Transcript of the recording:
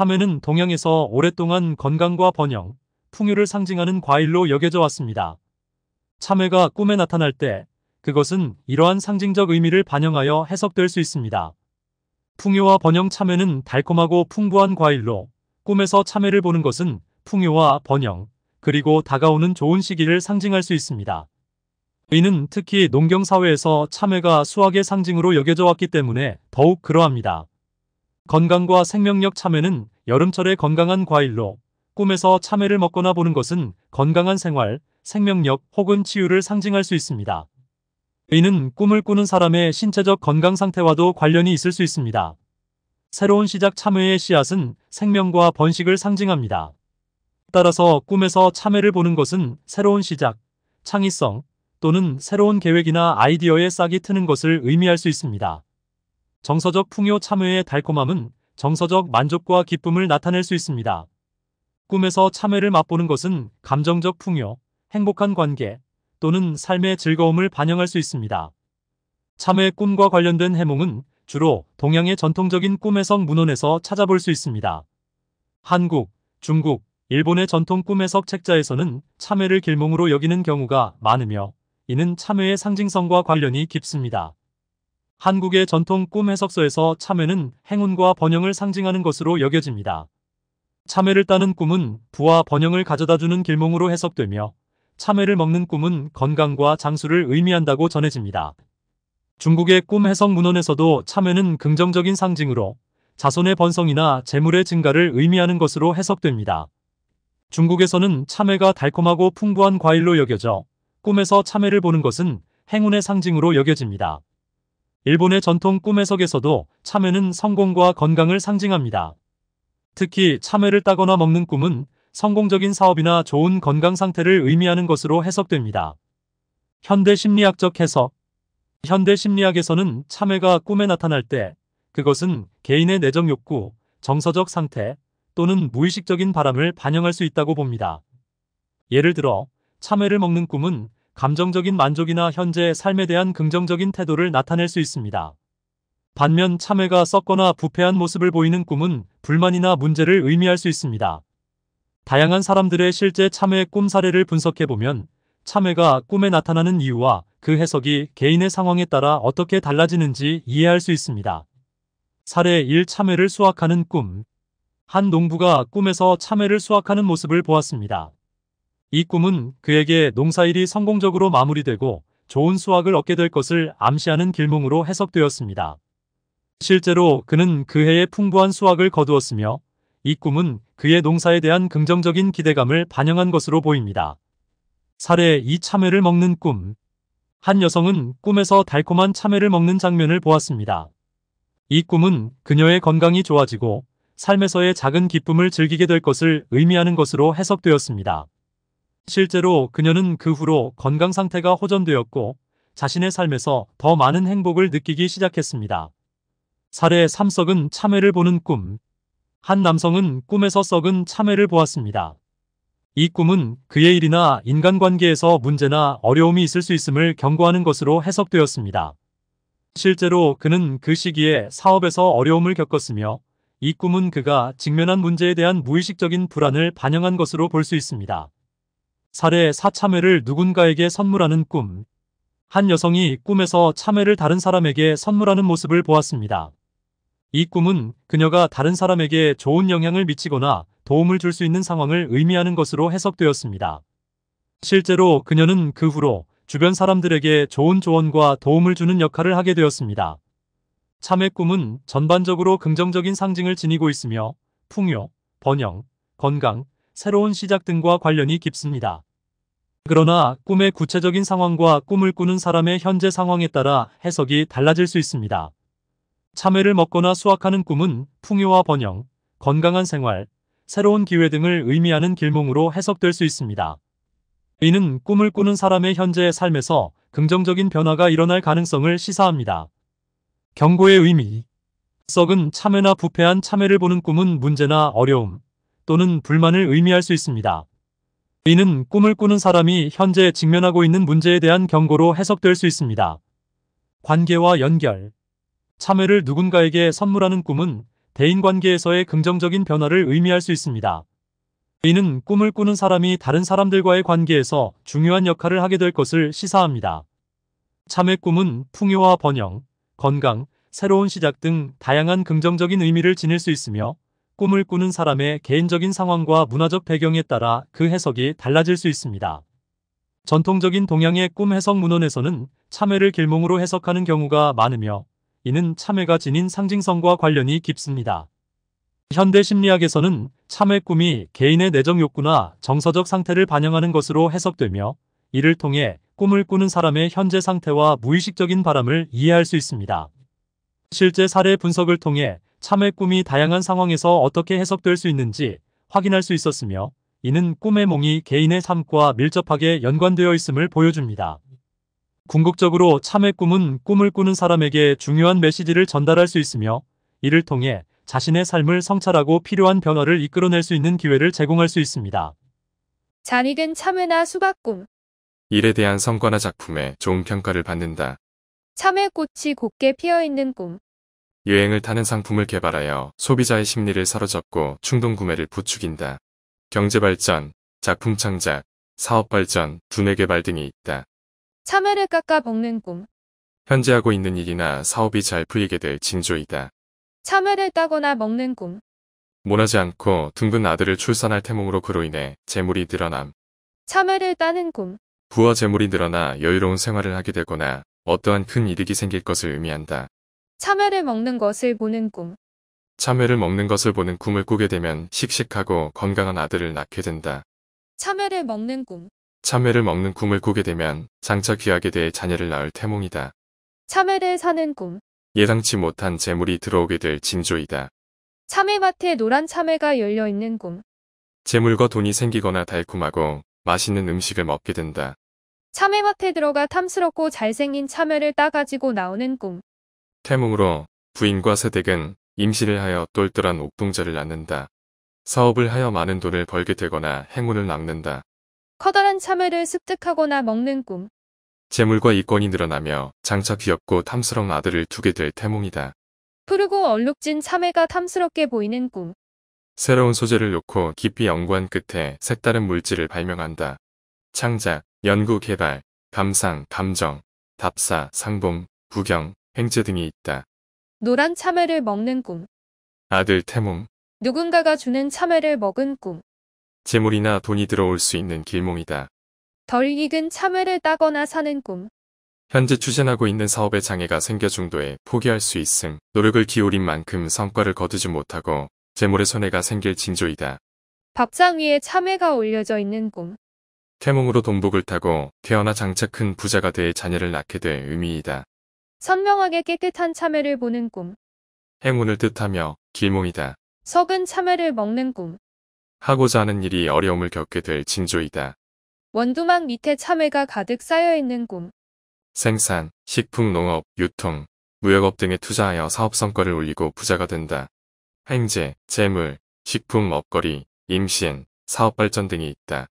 참외는 동양에서 오랫동안 건강과 번영, 풍요를 상징하는 과일로 여겨져 왔습니다. 참외가 꿈에 나타날 때 그것은 이러한 상징적 의미를 반영하여 해석될 수 있습니다. 풍요와 번영 참외는 달콤하고 풍부한 과일로 꿈에서 참외를 보는 것은 풍요와 번영, 그리고 다가오는 좋은 시기를 상징할 수 있습니다. 의는 특히 농경사회에서 참외가 수확의 상징으로 여겨져 왔기 때문에 더욱 그러합니다. 건강과 생명력 참외는 여름철의 건강한 과일로 꿈에서 참외를 먹거나 보는 것은 건강한 생활, 생명력 혹은 치유를 상징할 수 있습니다. 의는 꿈을 꾸는 사람의 신체적 건강 상태와도 관련이 있을 수 있습니다. 새로운 시작 참외의 씨앗은 생명과 번식을 상징합니다. 따라서 꿈에서 참외를 보는 것은 새로운 시작, 창의성 또는 새로운 계획이나 아이디어의 싹이 트는 것을 의미할 수 있습니다. 정서적 풍요 참외의 달콤함은 정서적 만족과 기쁨을 나타낼 수 있습니다. 꿈에서 참외를 맛보는 것은 감정적 풍요, 행복한 관계 또는 삶의 즐거움을 반영할 수 있습니다. 참외 꿈과 관련된 해몽은 주로 동양의 전통적인 꿈의 성 문헌에서 찾아볼 수 있습니다. 한국, 중국, 일본의 전통 꿈의 석 책자에서는 참외를 길몽으로 여기는 경우가 많으며 이는 참외의 상징성과 관련이 깊습니다. 한국의 전통 꿈 해석서에서 참외는 행운과 번영을 상징하는 것으로 여겨집니다. 참외를 따는 꿈은 부와 번영을 가져다주는 길몽으로 해석되며 참외를 먹는 꿈은 건강과 장수를 의미한다고 전해집니다. 중국의 꿈 해석 문헌에서도 참외는 긍정적인 상징으로 자손의 번성이나 재물의 증가를 의미하는 것으로 해석됩니다. 중국에서는 참외가 달콤하고 풍부한 과일로 여겨져 꿈에서 참외를 보는 것은 행운의 상징으로 여겨집니다. 일본의 전통 꿈해석에서도 참외는 성공과 건강을 상징합니다. 특히 참외를 따거나 먹는 꿈은 성공적인 사업이나 좋은 건강 상태를 의미하는 것으로 해석됩니다. 현대 심리학적 해석 현대 심리학에서는 참외가 꿈에 나타날 때 그것은 개인의 내적 욕구, 정서적 상태 또는 무의식적인 바람을 반영할 수 있다고 봅니다. 예를 들어 참외를 먹는 꿈은 감정적인 만족이나 현재의 삶에 대한 긍정적인 태도를 나타낼 수 있습니다. 반면 참회가 썩거나 부패한 모습을 보이는 꿈은 불만이나 문제를 의미할 수 있습니다. 다양한 사람들의 실제 참회꿈 사례를 분석해보면 참회가 꿈에 나타나는 이유와 그 해석이 개인의 상황에 따라 어떻게 달라지는지 이해할 수 있습니다. 사례 1 참회를 수확하는 꿈 한 농부가 꿈에서 참회를 수확하는 모습을 보았습니다. 이 꿈은 그에게 농사일이 성공적으로 마무리되고 좋은 수확을 얻게 될 것을 암시하는 길몽으로 해석되었습니다. 실제로 그는 그 해에 풍부한 수확을 거두었으며 이 꿈은 그의 농사에 대한 긍정적인 기대감을 반영한 것으로 보입니다. 사례 이 참외를 먹는 꿈. 한 여성은 꿈에서 달콤한 참외를 먹는 장면을 보았습니다. 이 꿈은 그녀의 건강이 좋아지고 삶에서의 작은 기쁨을 즐기게 될 것을 의미하는 것으로 해석되었습니다. 실제로 그녀는 그 후로 건강 상태가 호전되었고 자신의 삶에서 더 많은 행복을 느끼기 시작했습니다. 사례 3 썩은 참외를 보는 꿈. 한 남성은 꿈에서 썩은 참외를 보았습니다. 이 꿈은 그의 일이나 인간관계에서 문제나 어려움이 있을 수 있음을 경고하는 것으로 해석되었습니다. 실제로 그는 그 시기에 사업에서 어려움을 겪었으며 이 꿈은 그가 직면한 문제에 대한 무의식적인 불안을 반영한 것으로 볼 수 있습니다. 사례 4참회를 누군가에게 선물하는 꿈. 한 여성이 꿈에서 참회를 다른 사람에게 선물하는 모습을 보았습니다. 이 꿈은 그녀가 다른 사람에게 좋은 영향을 미치거나 도움을 줄 수 있는 상황을 의미하는 것으로 해석되었습니다. 실제로 그녀는 그 후로 주변 사람들에게 좋은 조언과 도움을 주는 역할을 하게 되었습니다. 참의 꿈은 전반적으로 긍정적인 상징을 지니고 있으며 풍요, 번영, 건강, 새로운 시작 등과 관련이 깊습니다. 그러나 꿈의 구체적인 상황과 꿈을 꾸는 사람의 현재 상황에 따라 해석이 달라질 수 있습니다. 참외를 먹거나 수확하는 꿈은 풍요와 번영, 건강한 생활, 새로운 기회 등을 의미하는 길몽으로 해석될 수 있습니다. 이는 꿈을 꾸는 사람의 현재의 삶에서 긍정적인 변화가 일어날 가능성을 시사합니다. 경고의 의미 썩은 참외나 부패한 참외를 보는 꿈은 문제나 어려움, 또는 불만을 의미할 수 있습니다. 이는 꿈을 꾸는 사람이 현재 직면하고 있는 문제에 대한 경고로 해석될 수 있습니다. 관계와 연결 참회를 누군가에게 선물하는 꿈은 대인관계에서의 긍정적인 변화를 의미할 수 있습니다. 이는 꿈을 꾸는 사람이 다른 사람들과의 관계에서 중요한 역할을 하게 될 것을 시사합니다. 참회 꿈은 풍요와 번영, 건강, 새로운 시작 등 다양한 긍정적인 의미를 지닐 수 있으며 꿈을 꾸는 사람의 개인적인 상황과 문화적 배경에 따라 그 해석이 달라질 수 있습니다. 전통적인 동양의 꿈 해석 문헌에서는 참회를 길몽으로 해석하는 경우가 많으며 이는 참회가 지닌 상징성과 관련이 깊습니다. 현대 심리학에서는 참외 꿈이 개인의 내적 욕구나 정서적 상태를 반영하는 것으로 해석되며 이를 통해 꿈을 꾸는 사람의 현재 상태와 무의식적인 바람을 이해할 수 있습니다. 실제 사례 분석을 통해 참의 꿈이 다양한 상황에서 어떻게 해석될 수 있는지 확인할 수 있었으며 이는 꿈의 몽이 개인의 삶과 밀접하게 연관되어 있음을 보여줍니다. 궁극적으로 참의 꿈은 꿈을 꾸는 사람에게 중요한 메시지를 전달할 수 있으며 이를 통해 자신의 삶을 성찰하고 필요한 변화를 이끌어낼 수 있는 기회를 제공할 수 있습니다. 잔 익은 참외나 수박꿈 일에 대한 성과나 작품에 좋은 평가를 받는다. 참외 꽃이 곱게 피어있는 꿈 유행을 타는 상품을 개발하여 소비자의 심리를 사로잡고 충동 구매를 부추긴다. 경제 발전, 작품 창작, 사업 발전, 두뇌 개발 등이 있다. 참외를 깎아 먹는 꿈. 현재 하고 있는 일이나 사업이 잘 풀리게 될 징조이다. 참외를 따거나 먹는 꿈. 모나지 않고 둥근 아들을 출산할 태몽으로 그로 인해 재물이 늘어남. 참외를 따는 꿈. 부와 재물이 늘어나 여유로운 생활을 하게 되거나 어떠한 큰 이득이 생길 것을 의미한다. 참외를 먹는 것을 보는 꿈. 참외를 먹는 것을 보는 꿈을 꾸게 되면 씩씩하고 건강한 아들을 낳게 된다. 참외를 먹는 꿈. 참외를 먹는 꿈을 꾸게 되면 장차 귀하게 될 자녀를 낳을 태몽이다. 참외를 사는 꿈. 예상치 못한 재물이 들어오게 될 징조이다. 참외밭에 노란 참외가 열려있는 꿈. 재물과 돈이 생기거나 달콤하고 맛있는 음식을 먹게 된다. 참외밭에 들어가 탐스럽고 잘생긴 참외를 따가지고 나오는 꿈. 태몽으로 부인과 세댁은 임신을 하여 똘똘한 옥동자를 낳는다. 사업을 하여 많은 돈을 벌게 되거나 행운을 낳는다. 커다란 참외를 습득하거나 먹는 꿈. 재물과 이권이 늘어나며 장차 귀엽고 탐스러운 아들을 두게 될 태몽이다. 푸르고 얼룩진 참외가 탐스럽게 보이는 꿈. 새로운 소재를 놓고 깊이 연구한 끝에 색다른 물질을 발명한다. 창작, 연구 개발, 감상, 감정, 답사, 상봉, 구경, 행제 등이 있다. 노란 참외를 먹는 꿈. 아들 태몽. 누군가가 주는 참외를 먹은 꿈. 재물이나 돈이 들어올 수 있는 길몽이다. 덜 익은 참외를 따거나 사는 꿈. 현재 추진하고 있는 사업에 장애가 생겨 중도에 포기할 수 있음. 노력을 기울인 만큼 성과를 거두지 못하고 재물의 손해가 생길 징조이다. 밥상 위에 참외가 올려져 있는 꿈. 태몽으로 돈복을 타고 태어나 장차 큰 부자가 돼 자녀를 낳게 될 의미이다. 선명하게 깨끗한 참외를 보는 꿈. 행운을 뜻하며 길몽이다. 석은 참외를 먹는 꿈. 하고자 하는 일이 어려움을 겪게 될 징조이다. 원두막 밑에 참외가 가득 쌓여있는 꿈. 생산, 식품 농업, 유통, 무역업 등에 투자하여 사업 성과를 올리고 부자가 된다. 횡재, 재물, 식품, 먹거리, 임신, 사업 발전 등이 있다.